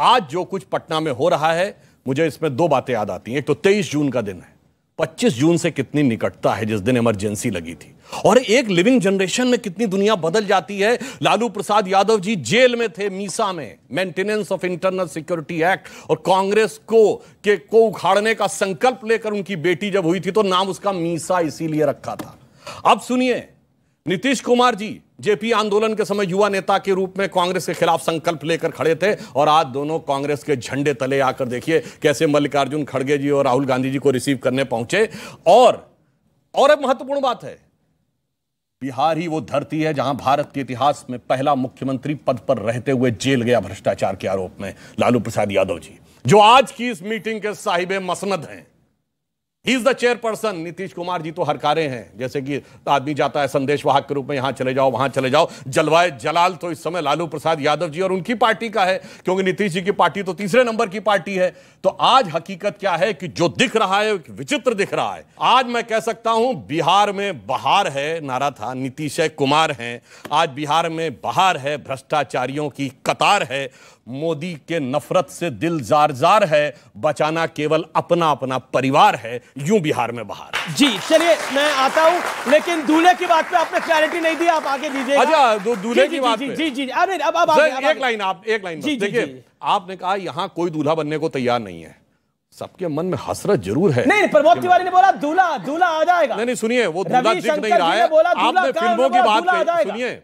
आज जो कुछ पटना में हो रहा है मुझे इसमें दो बातें याद आती हैं एक तो 23 जून का दिन है 25 जून से कितनी निकटता है जिस दिन इमरजेंसी लगी थी और एक लिविंग जनरेशन में कितनी दुनिया बदल जाती है लालू प्रसाद यादव जी जेल में थे मीसा में maintenance of internal security act और कांग्रेस को के को उखाड़ने का संकल्प लेकर उनकी बेटी जब हुई थी तो नाम उसका मीसा इसीलिए रखा था अब सुनिए नीतीश कुमार जी जेपी आंदोलन के समय युवा नेता के रूप में कांग्रेस के खिलाफ संकल्प लेकर खड़े थे और आज दोनों कांग्रेस के झंडे तले आकर देखिए कैसे मल्लिकार्जुन खड़गे जी और राहुल गांधी जी को रिसीव करने पहुंचे और और एक महत्वपूर्ण बात है बिहार ही वो धरती है जहां भारत के इतिहास में पहला मुख्यमंत्री पद पर रहते हुए जेल गया भ्रष्टाचार के आरोप में लालू प्रसाद यादव जी जो आज की इस मीटिंग के साहिबे मसनद हैं he is the chairperson Nitish Kumar ji तो हर कार्य हैं जैसे कि आदमी जाता है संदेश वाहक के रूप में यहां चले जाओ वहां चले जाओ जलवाए जलाल तो इस समय लालू प्रसाद यादव जी और उनकी पार्टी का है क्योंकि नीतीश जी की पार्टी तो तीसरे नंबर की पार्टी है तो आज हकीकत क्या है कि जो दिख रहा है विचित्र दिख रहा है आज मैं कह सकता हूं बिहार में बहार है नारा था नीतीश कुमार है आज बिहार में बहार है भ्रष्टाचारियों की कतार है मोदी के नफरत से दिल जार जार है बचाना केवल अपना अपना परिवार है यूं बिहार में बाहर जी चलिए मैं आता हूं लेकिन दूल्हे की बात पे आपने क्लैरिटी नहीं दी आप आगे दीजिए अच्छा दूल्हे की बात जी जी जी अरे अब अब एक लाइन आप एक लाइन देखिए आपने कहा यहां कोई दूल्हा बनने को तैयार नहीं है सबके मन में हसरत जरूर है नहीं प्रमोद तिवारी ने बोला दूल्हा दूल्हा आ जाएगा नहीं नहीं सुनिए वो दूल्हा दिख नहीं रहा है आपने फिल्मों की बात सुनिए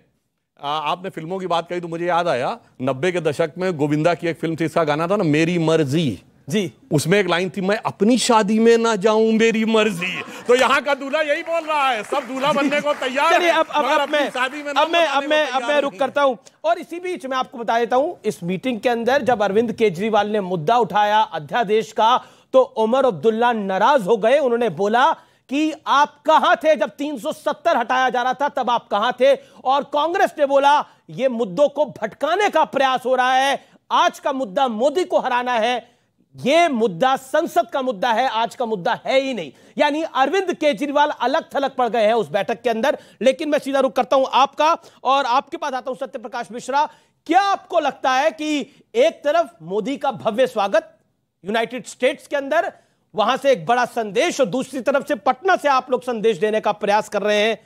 आपने फिल्मों की बात कही तो मुझे याद आया नब्बे के दशक में गोविंदा की एक फिल्म थी इसका गाना था ना मेरी मर्जी जी उसमें एक लाइन थी मैं अपनी शादी में ना जाऊं मेरी मर्जी तो यहाँ का दूल्हा यही बोल रहा है सब दूल्हा बनने को तैयार है अब अब अब मैं शादी में अब मैं अब मैं अब मैं रुक करता हूँ और इसी बीच मैं आपको बता देता हूँ इस मीटिंग के अंदर जब अरविंद केजरीवाल ने मुद्दा उठाया अध्यादेश का तो उमर अब्दुल्ला नाराज हो गए उन्होंने बोला कि आप कहां थे जब 370 हटाया जा रहा था तब आप कहां थे और कांग्रेस ने बोला यह मुद्दों को भटकाने का प्रयास हो रहा है आज का मुद्दा मोदी को हराना है यह मुद्दा संसद का मुद्दा है आज का मुद्दा है ही नहीं यानी अरविंद केजरीवाल अलग थलग पड़ गए हैं उस बैठक के अंदर लेकिन मैं सीधा रुख करता हूं आपका और आपके पास आता हूं सत्य प्रकाश मिश्रा क्या आपको लगता है कि एक तरफ मोदी का भव्य स्वागत यूनाइटेड स्टेट्स के अंदर वहां से एक बड़ा संदेश और दूसरी तरफ से पटना से आप लोग संदेश देने का प्रयास कर रहे हैं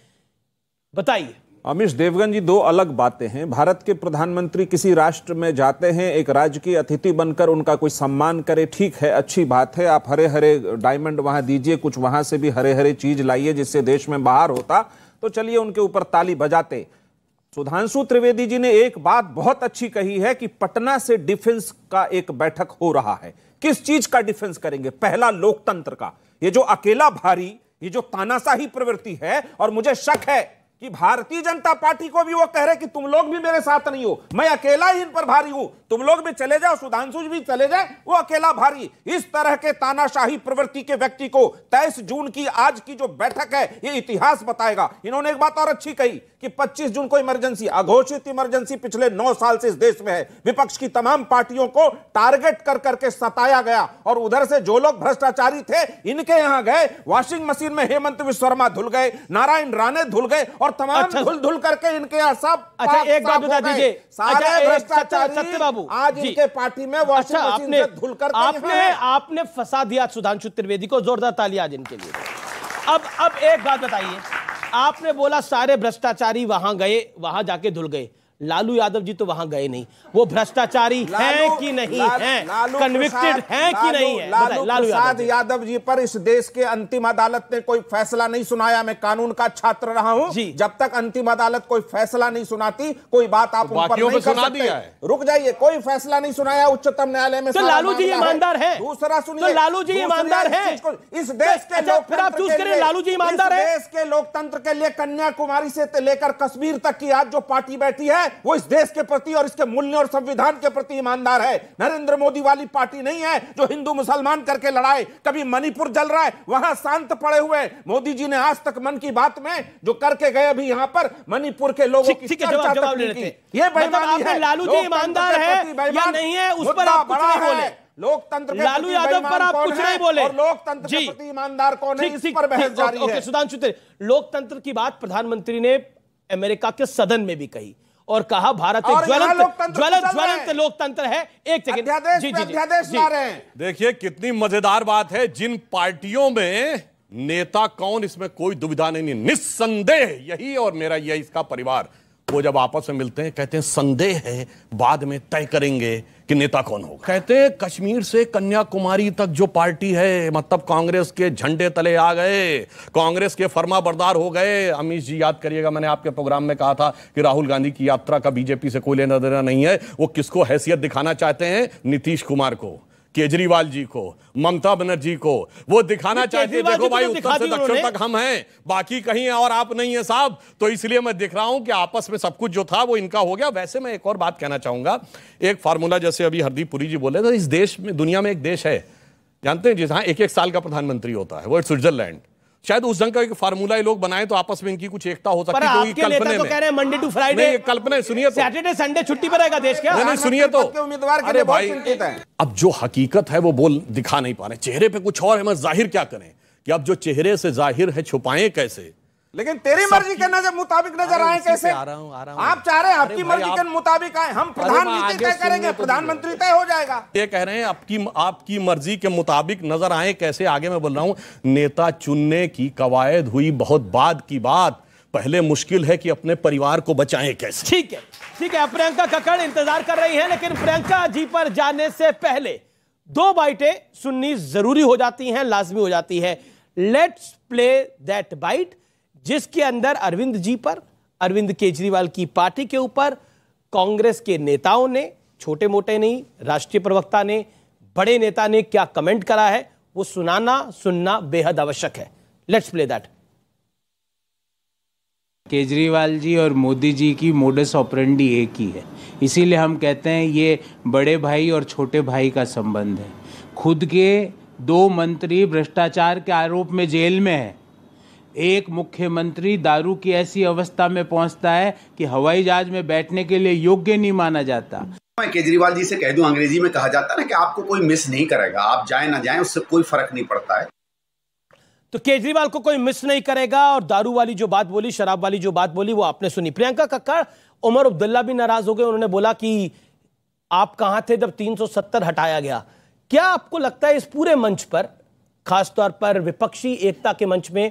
बताइए अमित देवगन जी दो अलग बातें हैं भारत के प्रधानमंत्री किसी राष्ट्र में जाते हैं एक राज्य की अतिथि बनकर उनका कोई सम्मान करे ठीक है अच्छी बात है आप हरे हरे डायमंड वहां दीजिए कुछ वहां से भी हरे हरे चीज लाइए जिससे देश में बाहर होता तो चलिए उनके ऊपर ताली बजाते सुधांशु त्रिवेदी जी ने एक बात बहुत अच्छी कही है कि पटना से डिफेंस का एक बैठक हो रहा है किस चीज का डिफेंस करेंगे पहला लोकतंत्र का ये जो अकेला भारी ये जो तानाशाही प्रवृत्ति है और मुझे शक है कि भारतीय जनता पार्टी को भी वो कह रहे कि तुम लोग भी मेरे साथ नहीं हो मैं अकेला ही इन पर भारी हूं तुम लोग भी चले जाओ सुधांशु भी चले जाए वो अकेला भारी इस तरह के तानाशाही प्रवृत्ति के व्यक्ति को तेईस जून की आज की जो बैठक है ये इतिहास बताएगा इन्होंने एक बात और अच्छी कही कि 25 जून को इमरजेंसी अघोषित इमरजेंसी पिछले नौ साल से इस देश में है विपक्ष की तमाम पार्टियों को टारगेट कर करके सताया गया और उधर से जो लोग भ्रष्टाचारी थे इनके यहां गए वॉशिंग मशीन में हेमंत विश्व धुल गए नारायण राणे धुल गए और और तमाम अच्छा, धुल धुल करके इनके यहाँ सब अच्छा एक बात बता दीजिए अच्छा, सारे सत्य बाबू आज इनके पार्टी में वो अच्छा आपने धुल कर आपने हाँ आपने फंसा दिया सुधांशु त्रिवेदी को जोरदार ताली आज इनके लिए अब अब एक बात बताइए आपने बोला सारे भ्रष्टाचारी वहां गए वहां जाके धुल गए लालू यादव जी तो वहां गए नहीं वो भ्रष्टाचारी है कि नहीं है कन्विक्टेड है कि नहीं है लालू, प्रसाद यादव जी पर इस देश के अंतिम अदालत ने कोई फैसला नहीं सुनाया मैं कानून का छात्र रहा हूं जब तक अंतिम अदालत कोई फैसला नहीं सुनाती कोई बात आप नहीं कर सकते रुक जाइए कोई फैसला नहीं सुनाया उच्चतम न्यायालय में लालू जी ईमानदार है दूसरा सुनिए लालू जी ईमानदार है इस देश के लोकतंत्र लालू जी ईमानदार है देश के लोकतंत्र के लिए कन्याकुमारी से लेकर कश्मीर तक की आज जो पार्टी बैठी है वो इस देश के प्रति और इसके मूल्य और संविधान के प्रति ईमानदार है नरेंद्र मोदी वाली पार्टी नहीं है जो हिंदू मुसलमान करके लड़ाए कभी मणिपुर जल रहा है वहां शांत पड़े हुए मोदी जी ने आज तक मन की बात में जो करके गए अभी यहाँ पर मणिपुर के लोगों की चर्चा तक नहीं की ये मतलब बेईमानी है लालू जी ईमानदार है या नहीं है उस पर आप कुछ नहीं बोले लोकतंत्र के लालू यादव पर आप कुछ नहीं बोले और लोकतंत्र के प्रति ईमानदार कौन है इस पर बहस जारी है ओके सुधांशु लोकतंत्र की बात प्रधानमंत्री ने अमेरिका के सदन में भी कही और कहा भारत एक ज्वलंत ज्वलंत ज्वलंत लोकतंत्र है एक अध्यादेश जी, जी, रहे देखिए कितनी मजेदार बात है जिन पार्टियों में नेता कौन इसमें कोई दुविधा नहीं निस्संदेह यही और मेरा यही इसका परिवार वो जब आपस में मिलते हैं कहते हैं संदेह है बाद में तय करेंगे कि नेता कौन होगा कहते हैं कश्मीर से कन्याकुमारी तक जो पार्टी है मतलब कांग्रेस के झंडे तले आ गए कांग्रेस के फर्मा बरदार हो गए अमीश जी याद करिएगा मैंने आपके प्रोग्राम में कहा था कि राहुल गांधी की यात्रा का बीजेपी से कोई लेना देना नहीं है वो किसको हैसियत दिखाना चाहते हैं नीतीश कुमार को केजरीवाल जी को ममता बनर्जी को वो दिखाना चाहिए देखो तो भाई उत्तर से दक्षिण तक हम हैं बाकी कहीं है और आप नहीं है साहब तो इसलिए मैं दिख रहा हूं कि आपस में सब कुछ जो था वो इनका हो गया वैसे मैं एक और बात कहना चाहूंगा एक फार्मूला जैसे अभी हरदीप पुरी जी बोले तो इस देश में दुनिया में एक देश है जानते हैं जिस हाँ एक एक साल का प्रधानमंत्री होता है वो स्विट्जरलैंड शायद उस ढंग का एक फार्मूला ही लोग बनाए तो आपस में इनकी कुछ एकता हो सकती है कल्पने तो, तो कह रहे हैं मंडे टू फ्राइडे कल्पना सुनिए तो सैटरडे संडे छुट्टी पर रहेगा देश का सुनिए तो उम्मीदवार अरे भाई अब जो हकीकत है वो बोल दिखा नहीं पा रहे चेहरे पे कुछ और है मैं जाहिर क्या करें कि अब जो चेहरे से जाहिर है छुपाएं कैसे लेकिन तेरी मर्जी के नजर मुताबिक नजर आए कैसे आ रहा हूं, आ रहा हूं। आप चाह रहे हैं आपकी मर्जी के मुताबिक आए हम प्रधानमंत्री तय करेंगे प्रधानमंत्री तय हो जाएगा ये कह रहे हैं आपकी आपकी मर्जी के मुताबिक नजर आए कैसे आगे मैं बोल रहा हूं नेता चुनने की कवायद हुई बहुत बाद की बात पहले मुश्किल है कि अपने परिवार को बचाएं कैसे ठीक है ठीक है प्रियंका कक्कड़ इंतजार कर रही है लेकिन प्रियंका जी पर जाने से पहले दो बाइटें सुननी जरूरी हो जाती हैं लाजमी हो जाती है लेट्स प्ले दैट बाइट जिसके अंदर अरविंद जी पर अरविंद केजरीवाल की पार्टी के ऊपर कांग्रेस के नेताओं ने छोटे मोटे नहीं राष्ट्रीय प्रवक्ता ने बड़े नेता ने क्या कमेंट करा है वो सुनाना सुनना बेहद आवश्यक है let's play that Kejriwal ji और मोदी जी की मोडस ऑपरेंडी एक ही है इसीलिए हम कहते हैं ये बड़े भाई और छोटे भाई का संबंध है खुद के दो मंत्री भ्रष्टाचार के आरोप में जेल में है एक मुख्यमंत्री दारू की ऐसी अवस्था में पहुंचता है कि हवाई जहाज में बैठने के लिए योग्य नहीं माना जाता मैं केजरीवाल जी से कह दूं अंग्रेजी में कहा जाता है ना कि आपको कोई मिस नहीं करेगा आप जाए ना जाए उससे कोई फर्क नहीं पड़ता है तो केजरीवाल को कोई मिस नहीं करेगा और दारू वाली जो बात बोली शराब वाली जो बात बोली वो आपने सुनी प्रियंका कक्कड़ उमर अब्दुल्ला भी नाराज हो गए उन्होंने बोला कि आप कहां थे जब 370 हटाया गया क्या आपको लगता है इस पूरे मंच पर खासतौर पर विपक्षी एकता के मंच में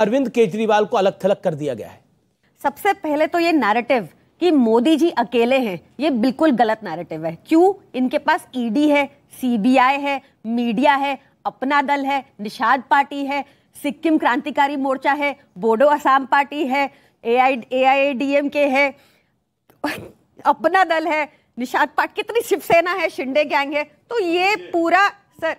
अरविंद केजरीवाल को अलग थलग कर दिया गया है सबसे पहले तो ये नैरेटिव कि मोदी जी अकेले हैं ये बिल्कुल गलत नैरेटिव है क्यों इनके पास ईडी e है सीबीआई है मीडिया है अपना दल है निषाद पार्टी है सिक्किम क्रांतिकारी मोर्चा है बोडो असम पार्टी है ए आई के है अपना दल है निषाद पार्टी कितनी शिवसेना है शिंदे गैंग है तो ये पूरा सर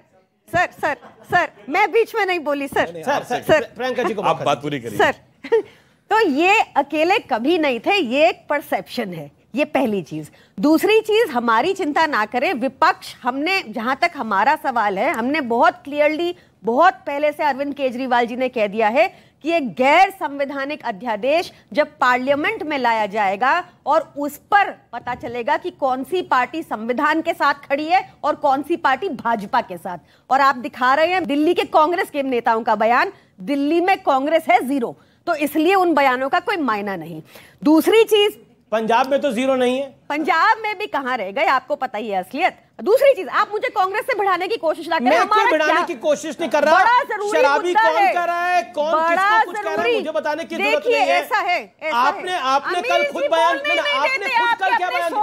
सर सर सर मैं बीच में नहीं बोली sir sir, sir Priyanka ji को आप बात पूरी करिए सर तो ये अकेले कभी नहीं थे ये एक परसेप्शन है ये पहली चीज दूसरी चीज हमारी चिंता ना करें विपक्ष हमने जहां तक हमारा सवाल है हमने बहुत क्लियरली बहुत पहले से अरविंद केजरीवाल जी ने कह दिया है कि एक गैर संवैधानिक अध्यादेश जब पार्लियामेंट में लाया जाएगा और उस पर पता चलेगा कि कौन सी पार्टी संविधान के साथ खड़ी है और कौन सी पार्टी भाजपा के साथ और आप दिखा रहे हैं दिल्ली के कांग्रेस के नेताओं का बयान दिल्ली में कांग्रेस है जीरो तो इसलिए उन बयानों का कोई मायना नहीं दूसरी चीज पंजाब में तो जीरो नहीं है पंजाब में भी कहां रह गए आपको पता ही है असलियत दूसरी चीज आप मुझे कांग्रेस से बढ़ाने की कोशिश ना करें मैं बढ़ाने की कोशिश नहीं कर रहा शराबी कौन कर रहा है कौन बड़ा किसको कुछ कर रहा है मुझे बताने की जरूरत नहीं है ऐसा है ऐसा आपने आपने कल खुद बयान आपने खुद कल क्या बयान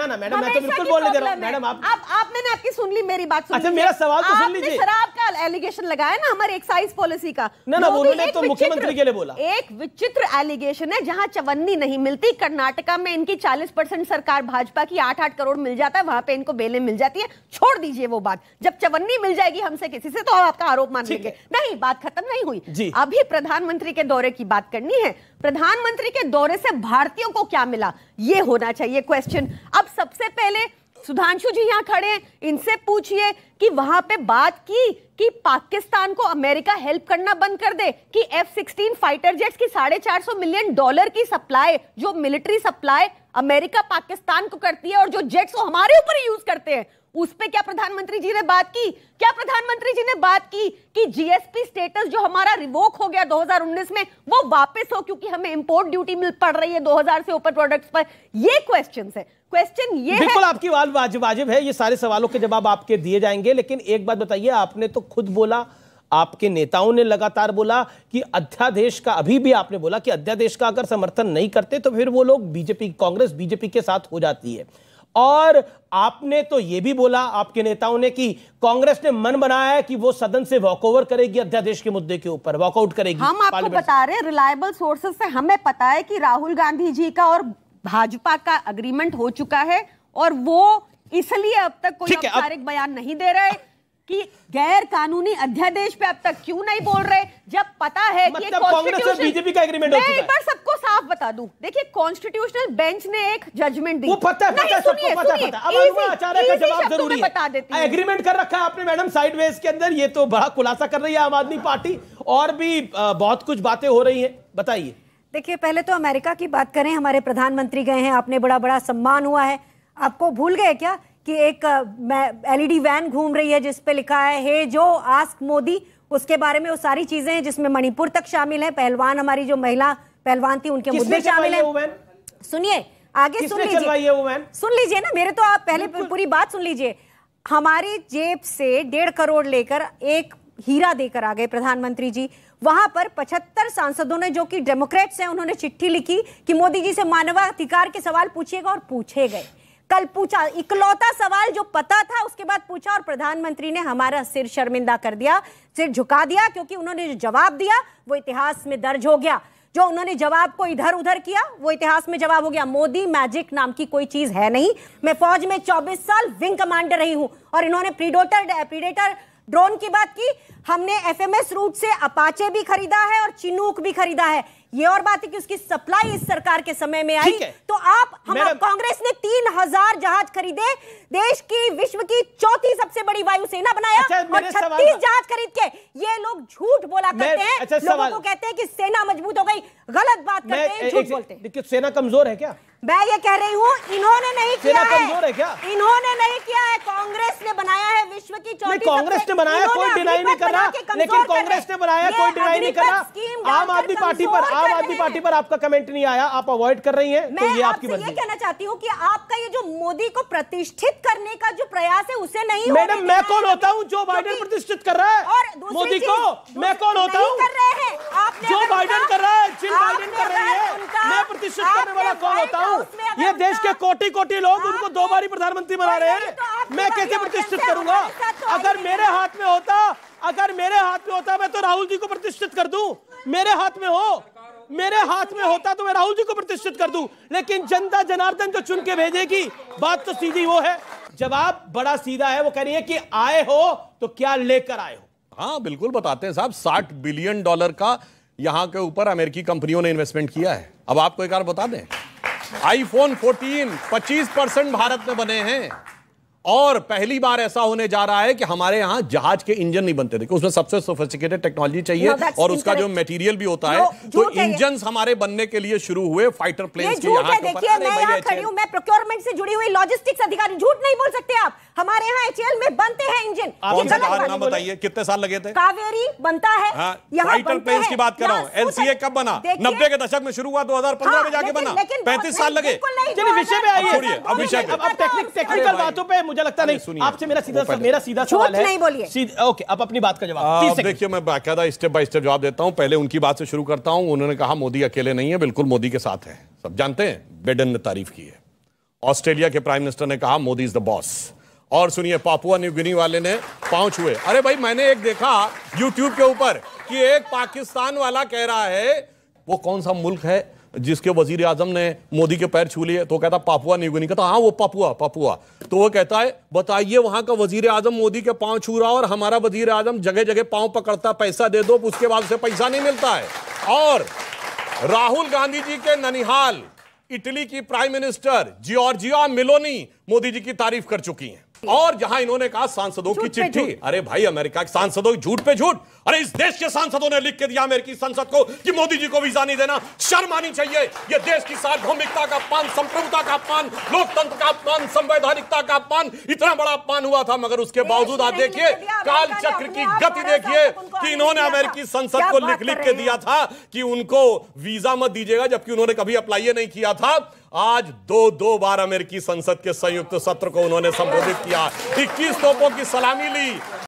ना ना मैडम मैं तो बिल्कुल बोलने दे रहा हूं मैडम आप आप मैंने आपकी सुन ली मेरी बात सुन अच्छा मेरा सवाल तो सुन लीजिए शराब एलिगेशन लगाया ना हमारे एक्साइज पॉलिसी का ना ना उन्होंने तो मुख्यमंत्री के लिए बोला एक विचित्र एलिगेशन है जहां चवन्नी नहीं मिलती कर्नाटका में इनकी 40 परसेंट सरकार भाजपा की आठ आठ करोड़ मिल जाता है वहां पे इनको बेले मिल जाती है छोड़ दीजिए वो बात जब चवन्नी मिल जाएगी हमसे किसी से तो आपका आरोप मान लेंगे नहीं बात खत्म नहीं हुई अभी प्रधानमंत्री के दौरे की बात करनी है प्रधानमंत्री के दौरे से भारतीयों को क्या मिला ये होना चाहिए क्वेश्चन अब सबसे पहले सुधांशु जी यहाँ खड़े हैं इनसे पूछिए कि वहां पे बात की कि पाकिस्तान को अमेरिका हेल्प करना बंद कर दे कि एफ सिक्सटीन फाइटर जेट्स की साढ़े चार सौ मिलियन डॉलर की सप्लाई जो मिलिट्री सप्लाई अमेरिका पाकिस्तान को करती है और जो जेट्स वो हमारे ऊपर यूज करते हैं उस पे क्या प्रधानमंत्री जी ने बात की क्या प्रधानमंत्री जी ने बात की कि जीएसपी स्टेटस जो हमारा रिवोक हो गया 2019 में वो वापस हो क्योंकि हमें इंपोर्ट ड्यूटी मिल पड़ रही है 2000 से ऊपर प्रोडक्ट्स पर ये क्वेश्चंस है क्वेश्चन ये बिल्कुल आपकी वाजिब वाजिब है ये सारे सवालों के जवाब आपके दिए जाएंगे लेकिन एक बात बताइए आपने तो खुद बोला आपके नेताओं ने लगातार बोला कि अध्यादेश का अभी भी आपने बोला कि अध्यादेश का अगर समर्थन नहीं करते तो फिर वो लोग बीजेपी कांग्रेस बीजेपी के साथ हो जाती है और आपने तो यह भी बोला आपके नेताओं ने कि कांग्रेस ने मन बनाया है कि वो सदन से वॉकओवर करेगी अध्यादेश के मुद्दे के ऊपर वॉकआउट करेगी हम आपको बता रहे रिलायबल सोर्सेस से हमें पता है कि राहुल गांधी जी का और भाजपा का अग्रीमेंट हो चुका है और वो इसलिए अब तक कोई औपचारिक बयान नहीं दे रहे कि गैर कानूनी अध्यादेश पे अब तक क्यों नहीं बोल रहे जब पता है मतलब कि कांग्रेस और बीजेपी का एग्रीमेंट हो चुका है सबको साफ बता दूं देखिए कॉन्स्टिट्यूशनल बेंच ने एक जजमेंट दी वो पता है पता सबको पता है पता अब आचार्य का जवाब जरूरी है बता देती है एग्रीमेंट कर रखा है आपने मैडम साइडवेज के अंदर ये तो बड़ा खुलासा कर रही है आम आदमी पार्टी और भी बहुत कुछ बातें हो रही है बताइए देखिए पहले तो अमेरिका की बात करें हमारे प्रधानमंत्री गए हैं आपने बड़ा बड़ा सम्मान हुआ है आपको भूल गए क्या कि एक एलईडी वैन e घूम रही है जिसपे लिखा है हे जो आस्क मोदी उसके बारे में वो सारी चीजें हैं जिसमें मणिपुर तक शामिल है पहलवान हमारी जो महिला पहलवान थी उनके मुद्दे शामिल है सुनिए आगे सुन लीजिए सुन लीजिए ना मेरे तो आप पहले पूरी बात सुन लीजिए हमारे जेब से डेढ़ करोड़ लेकर एक हीरा देकर आ गए प्रधानमंत्री जी वहां पर 75 सांसदों ने जो कि डेमोक्रेट्स हैं उन्होंने चिट्ठी लिखी कि मोदी जी से मानवाधिकार के सवाल पूछिएगा और पूछे गए कल पूछा इकलौता सवाल जो पता था उसके बाद पूछा और प्रधानमंत्री ने हमारा सिर शर्मिंदा कर दिया सिर झुका दिया क्योंकि उन्होंने जो जवाब दिया वो इतिहास में दर्ज हो गया जो उन्होंने जवाब को इधर उधर किया वो इतिहास में जवाब हो गया मोदी मैजिक नाम की कोई चीज है नहीं मैं फौज में 24 साल विंग कमांडर रही हूं और इन्होंने प्रीडोटर प्रीडेटर ड्रोन की बात की हमने एफएमएस रूट से अपाचे भी खरीदा है और चिनूक भी खरीदा है ये और बात है कि उसकी सप्लाई इस सरकार के समय में आई तो आप हम कांग्रेस ने तीन हजार जहाज खरीदे देश की विश्व की चौथी सबसे बड़ी वायुसेना बनाया अच्छा, और छत्तीस जहाज खरीद के ये लोग झूठ बोला करते हैं अच्छा, लोगों को कहते हैं कि सेना मजबूत हो गई गलत बात करते हैं झूठ बोलते हैं सेना कमजोर है क्या मैं ये कह रही हूँ इन्होंने नहीं किया है, क्या? इन्होंने नहीं किया है कांग्रेस ने बनाया है विश्व की चौथी कांग्रेस ने बनाया कोई डिनाई नहीं कर रहा लेकिन कांग्रेस ने बनाया कोई डिनाई नहीं कर रहा आम आदमी पार्टी पर आम आदमी पार्टी पर आपका कमेंट नहीं आया आप अवॉइड कर रही है तो मैं ये आपकी ये कहना चाहती हूँ की आपका ये जो मोदी को प्रतिष्ठित करने का जो प्रयास है उसे नहीं मैडम मैं कौन होता हूँ जो बाइडन प्रतिष्ठित कर रहा है और मोदी को मैं कौन होता हूँ जो बाइडन कर रहा है जिन बाइडन कर रहे हैं मैं प्रतिष्ठित करने वाला कौन होता हूँ हूँ ये देश के कोटि कोटि लोग उनको दो बारी प्रधानमंत्री बना रहे हैं तो मैं कैसे प्रतिष्ठित करूंगा तो अगर मेरे हाथ में होता अगर मेरे हाथ में होता मैं तो राहुल जी को प्रतिष्ठित कर दू मेरे हाथ में हो मेरे हाथ में होता तो मैं राहुल जी को प्रतिष्ठित कर दूं लेकिन जनता जनार्दन जो चुन के भेजेगी बात तो सीधी वो है जवाब बड़ा सीधा है वो कह रही है कि आए हो तो क्या लेकर आए हो हाँ बिल्कुल बताते हैं साहब साठ बिलियन डॉलर का यहां के ऊपर अमेरिकी कंपनियों ने इन्वेस्टमेंट किया है अब आपको एक बार बता दें आईफोन 14 25 परसेंट भारत में बने हैं और पहली बार ऐसा होने जा रहा है कि हमारे यहाँ जहाज के इंजन नहीं बनते थे उसमें सबसे सोफिस्टिकेटेड टेक्नोलॉजी चाहिए no, और उसका जो मटेरियल भी होता जो, है जो तो इंजन हमारे बनने के लिए शुरू हुए फाइटर प्लेन के यहाँ देखिए मैं यहाँ खड़ी हूँ मैं प्रोक्योरमेंट से जुड़ी हुई लॉजिस्टिक्स अधिकारी झूठ नहीं बोल सकते आप हमारे यहाँ एच में बनते हैं इंजन आप बताइए कितने साल लगे थे कावेरी बनता है फाइटर हाँ, प्लेन की बात कर रहा हूँ एलसीए कब बना नब्बे के दशक में शुरू हुआ दो हाँ, में जाके बना पैंतीस साल लगे विषय में आइए अब विषय टेक्निकल बातों पर मुझे लगता नहीं आपसे मेरा सीधा मेरा सीधा सवाल है नहीं बोलिए ओके अब अपनी बात का जवाब देखिए मैं बाकायदा स्टेप बाय स्टेप जवाब देता हूँ पहले उनकी बात से शुरू करता हूँ उन्होंने कहा मोदी अकेले नहीं है बिल्कुल मोदी के साथ है सब जानते हैं बेडन ने तारीफ की है ऑस्ट्रेलिया के प्राइम मिनिस्टर ने कहा मोदी इज द बॉस और सुनिए पापुआ न्यू गिनी वाले ने पहुंच हुए अरे भाई मैंने एक देखा यूट्यूब के ऊपर कि एक पाकिस्तान वाला कह रहा है वो कौन सा मुल्क है जिसके वजीर आजम ने मोदी के पैर छू लिए तो कहता पापुआ नहीं गुनी कहता हाँ वो पापुआ पापुआ तो वो कहता है बताइए वहां का वजीर आजम मोदी के पांव छू रहा और हमारा वजीर आजम जगह जगह पांव पकड़ता पैसा दे दो उसके बाद उसे पैसा नहीं मिलता है और राहुल गांधी जी के ननिहाल इटली की prime minister Giorgia Meloni Modi ji की तारीफ कर चुकी हैं और जहां इन्होंने कहा सांसदों की चिट्ठी अरे भाई अमेरिका के सांसदों की झूठ पे झूठ अरे इस देश के सांसदों ने लिख के दिया अमेरिकी संसद को कि मोदी जी को वीजा नहीं देना शर्म आनी चाहिए ये देश की सार्वभौमिकता का अपमान संप्रभुता का अपमान लोकतंत्र का अपमान संवैधानिकता का अपमान इतना बड़ा अपमान हुआ था मगर उसके बावजूद आप देखिए काल चक्र की गति देखिए कि इन्होंने अमेरिकी संसद को लिख लिख के दिया था कि उनको वीजा मत दीजिएगा जबकि उन्होंने कभी अप्लाई नहीं किया था आज दो दो बार अमेरिकी संसद के संयुक्त सत्र को उन्होंने संबोधित किया इक्कीस तोपों की सलामी ली